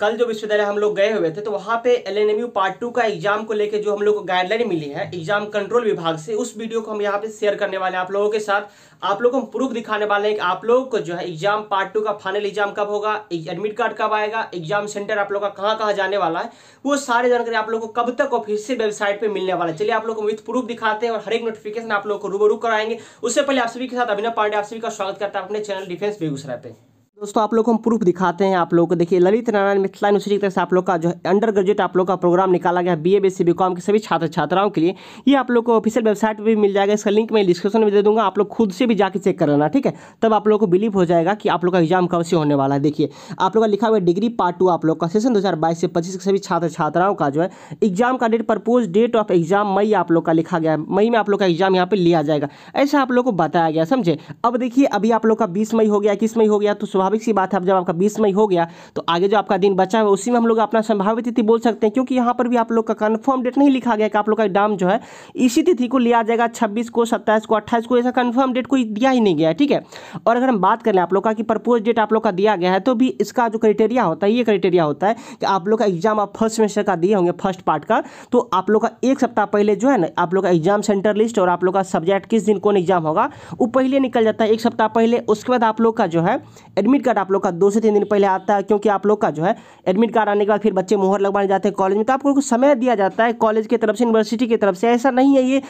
कल जो विश्वविद्यालय हम लोग गए हुए थे तो वहाँ पे L N M U part two का एग्जाम को लेके जो हम लोग को गाइडलाइन मिली है एग्जाम कंट्रोल विभाग से उस वीडियो को हम यहाँ पे शेयर करने वाले हैं आप लोगों के साथ आप लोगों को हम प्रूफ दिखाने वाले हैं कि आप लोग को जो है एग्जाम पार्ट टू का फाइनल एग्जाम कब होगा एडमिट कार्ड कब आएगा एग्जाम सेंटर आप लोग का कहाँ कहाँ जाने वाला है वो सारी जानकारी आप लोग को कब तक ऑफिसियल वेबसाइट पर मिलने वाला है चलिए आप लोग को विथ प्रूफ दिखाते हैं और हर एक नोटिफिकेशन आप लोग को रूबरू कराएंगे उससे पहले आप सभी के साथ अभिनव पांडे आप सभी का स्वागत करता है अपने चैनल डिफेंस बेगूसराय पर दोस्तों आप लोग को हम प्रूफ दिखाते हैं आप लोगों को देखिए ललित नारायण मिथिला यूनिवर्सिटी की तरफ से आप लोग का जो है अंडर ग्रेजुएट आप लोग का प्रोग्राम निकाला गया B A B C B com के सभी छात्र छात्राओं के लिए ये आप लोग को ऑफिशियल वेबसाइट पर भी मिल जाएगा इसका लिंक मैं डिस्क्रिप्शन में दे दूंगा आप लोग खुद से भी जाकर चेक कर लेना ठीक है तब आप लोग को बिलीव हो जाएगा कि आप लोग का एग्जाम कब से होने वाला है देखिए आप लोग का लिखा हुआ डिग्री पार्ट टू आप लोग का सेशन दो से पच्चीस के सभी छात्र छात्राओं का जो है एग्जाम का date propose date of exam मई आप लोग का लिखा गया है मई में आप लोग का एग्जाम यहाँ पर लिया जाएगा ऐसा आप लोग को बताया गया समझे अब देखिए अभी आप लोग का बीस मई हो गया इक्कीस मई हो गया तो सुबह स्वाभाविक सी बात है अब जब आपका बीस मई हो गया तो आगे जो आपका दिन बचा है उसी में हम लोग अपना संभावित तिथि बोल सकते हैं क्योंकि यहाँ पर भी आप लोग का कन्फर्म डेट नहीं लिखा गया कि आप लोग का एग्जाम जो है इसी तिथि को लिया जाएगा छब्बीस को सत्ताईस को अट्ठाईस को ऐसा कन्फर्म डेट कोई दिया ही नहीं गया ठीक है और अगर हम बात करें आप लोग का कि प्रपोज डेट आप लोग का दिया गया है तो भी इसका जो क्राइटेरिया होता है ये क्राइटेरिया होता है कि आप लोग का एग्जाम आप फर्स्ट सेमेस्टर का दिए होंगे फर्स्ट पार्ट का तो आप लोग का एक सप्ताह पहले जो है ना आप लोग का एग्जाम सेंटर लिस्ट और आप लोग का सब्जेक्ट किस दिन कौन एग्जाम होगा वो पहले निकल जाता है एक सप्ताह पहले उसके बाद आप लोग का जो है एडमिट एडमिट कार्ड आप लोग का दो से तीन दिन पहले आता है क्योंकि आप लोग का जो है एडमिट कार्ड आने के बाद फिर बच्चे मोहर लगवाने जाते हैं कॉलेज में तो आप लोग को समय दिया जाता है कॉलेज की तरफ से यूनिवर्सिटी की तरफ से ऐसा नहीं है ये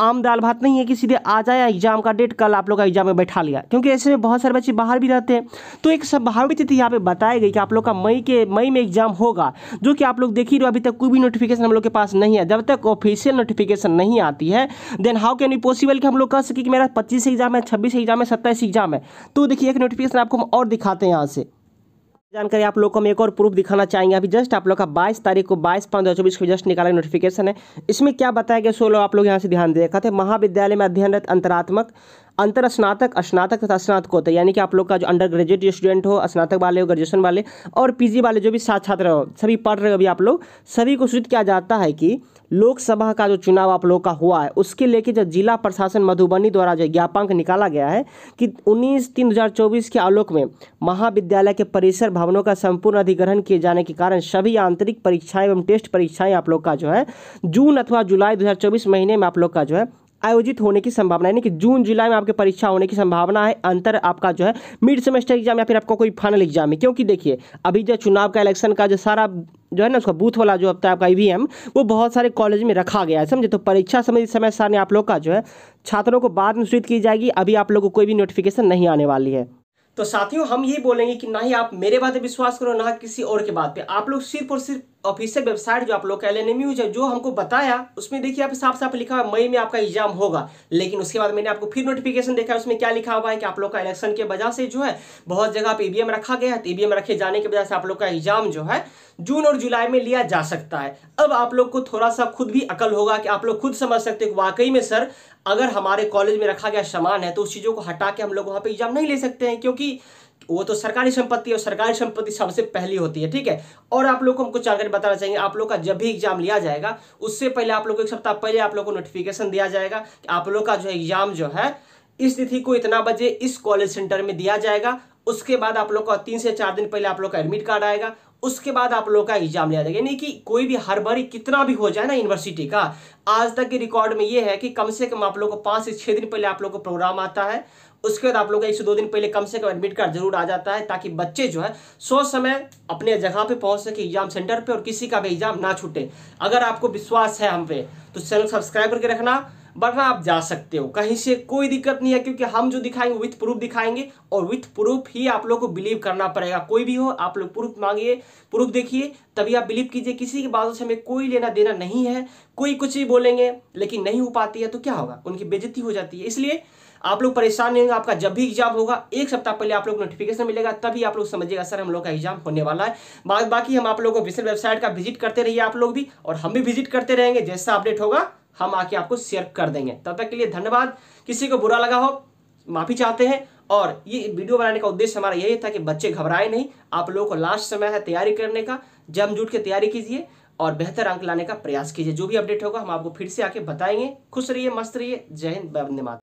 आम दाल भात नहीं है कि सीधे आ जाए एग्जाम का डेट कल आप लोग का एग्जाम में बैठा लिया क्योंकि ऐसे में बहुत सारे बच्चे बाहर भी रहते हैं तो एक संभावित स्थिति यहाँ पे बताई गई कि आप लोग का मई के मई में एग्जाम होगा जो कि आप लोग देख ही रहे हो अभी तक कोई भी नोटिफिकेशन हम लोग के पास नहीं है जब तक ऑफिशियल नोटिफिकेशन नहीं आती है then how can you possible कि हम लोग कह सके कि मेरा पच्चीस एग्जाम है छब्बीस एग्जाम है सत्ताईस एग्जाम है तो देखिए एक नोटिफिकेशन आपको हम और दिखाते हैं यहाँ से जानकारी आप लोग को हम एक और प्रूफ दिखाना चाहेंगे अभी जस्ट आप लोग का 22 तारीख को 22 पाँच दो चौबीस को जस्ट निकाला नोटिफिकेशन है इसमें क्या बताया गया सो लोग आप लोग यहाँ से ध्यान दे रखा थे महाविद्यालय में अध्ययनरत अंतरात्मक अंतर स्नातक स्नातक तथा स्नातकोत्तर यानी कि आप लोग का जो अंडर ग्रेजुएट जो स्टूडेंट हो स्नातक वाले हो ग्रेजुएशन वाले और पीजी वाले जो भी छात्र हो सभी पढ़ रहे हो अभी आप लोग सभी को सूचित किया जाता है कि लोकसभा का जो चुनाव आप लोगों का हुआ है उसके लेके जो जिला प्रशासन मधुबनी द्वारा जो ज्ञापांक निकाला गया है कि 19 तीन चौबीस के आलोक में महाविद्यालय के परिसर भवनों का संपूर्ण अधिग्रहण किए जाने के कारण सभी आंतरिक परीक्षाएं एवं टेस्ट परीक्षाएं आप लोग का जो है जून अथवा जुलाई 2024 महीने में आप लोग का जो है आयोजित होने की संभावना यानी कि जून जुलाई में आपके परीक्षा होने की संभावना है अंतर आपका जो है मिड सेमेस्टर एग्जाम या फिर आपका कोई फाइनल एग्जाम है क्योंकि देखिए अभी जो चुनाव का इलेक्शन का जो सारा जो है ना उसका बूथ वाला जो अब तक आपका ईवीएम e वो बहुत सारे कॉलेज में रखा गया है समझे तो परीक्षा समय समय सारे आप लोग का जो है छात्रों को बाद में सूचित की जाएगी अभी आप लोग को कोई भी नोटिफिकेशन नहीं आने वाली है तो साथियों हम यही बोलेंगे कि ना ही आप मेरे बात पे विश्वास करो ना किसी और के बात पे आप लोग सिर्फ और सिर्फ ऑफिशियल वेबसाइट जो आप लोग का एल एन है जो हमको बताया उसमें देखिए आप साफ साफ लिखा हुआ मई में आपका एग्जाम होगा लेकिन उसके बाद मैंने आपको फिर नोटिफिकेशन देखा उसमें क्या लिखा हुआ है कि आप लोग का इलेक्शन के वजह से जो है बहुत जगह पर ईवीएम e रखा गया है ईवीएम तो e रखे जाने की वजह से आप लोग का एग्जाम जो है जून और जुलाई में लिया जा सकता है अब आप लोग को थोड़ा सा खुद भी अकल होगा कि आप लोग खुद समझ सकते हो वाकई में सर अगर हमारे कॉलेज में रखा गया सामान है तो उस चीज़ों को हटा के हम लोग वहाँ पर एग्जाम नहीं ले सकते हैं क्योंकि वो तो सरकारी संपत्ति है और सरकारी संपत्ति सबसे पहली होती है ठीक है और आप लोग को हमको जानकारी बताना चाहिए आप लोग का जब भी एग्जाम लिया जाएगा उससे पहले आप लोग को एक सप्ताह पहले आप लोग को नोटिफिकेशन दिया जाएगा कि आप लोग का जो एग्जाम जो है इस तिथि को इतना बजे इस कॉलेज सेंटर में दिया जाएगा उसके बाद आप लोग का तीन से चार दिन पहले आप लोग का एडमिट कार्ड आएगा उसके बाद आप लोग का एग्जाम लिया जाएगा यानी कि कोई भी हर बारी कितना भी हो जाए ना यूनिवर्सिटी का आज तक के रिकॉर्ड में ये है कि कम से कम आप लोग को पाँच से छः दिन पहले आप लोग को प्रोग्राम आता है उसके बाद आप लोग एक से दो दिन पहले कम से कम एडमिट कार्ड जरूर आ जाता है ताकि बच्चे जो है सो समय अपने जगह पर पहुंच सके एग्जाम सेंटर पर और किसी का भी एग्जाम ना छूटे अगर आपको विश्वास है हम पे तो चैनल सब्सक्राइब करके रखना वरना आप जा सकते हो कहीं से कोई दिक्कत नहीं है क्योंकि हम जो दिखाएंगे विथ प्रूफ दिखाएंगे और विथ प्रूफ ही आप लोग को बिलीव करना पड़ेगा कोई भी हो आप लोग प्रूफ मांगिए प्रूफ देखिए तभी आप बिलीव कीजिए किसी की बातों से हमें कोई लेना देना नहीं है कोई कुछ भी बोलेंगे लेकिन नहीं हो पाती है तो क्या होगा उनकी बेजती हो जाती है इसलिए आप लोग परेशान नहीं होंगे आपका जब भी एग्जाम होगा एक सप्ताह पहले आप लोग नोटिफिकेशन मिलेगा तभी आप लोग समझिएगा सर हम लोग का एग्जाम होने वाला है बाकी हम आप लोगों को विशेष वेबसाइट का विजिट करते रहिए आप लोग भी और हम भी विजिट करते रहेंगे जैसा अपडेट होगा हम आके आपको शेयर कर देंगे तब तक के लिए धन्यवाद किसी को बुरा लगा हो माफ़ी चाहते हैं और ये वीडियो बनाने का उद्देश्य हमारा यही था कि बच्चे घबराए नहीं आप लोगों को लास्ट समय है तैयारी करने का जुट के तैयारी कीजिए और बेहतर अंक लाने का प्रयास कीजिए जो भी अपडेट होगा हम आपको फिर से आके बताएंगे खुश रहिए मस्त रहिए जय हिंद वंदे माता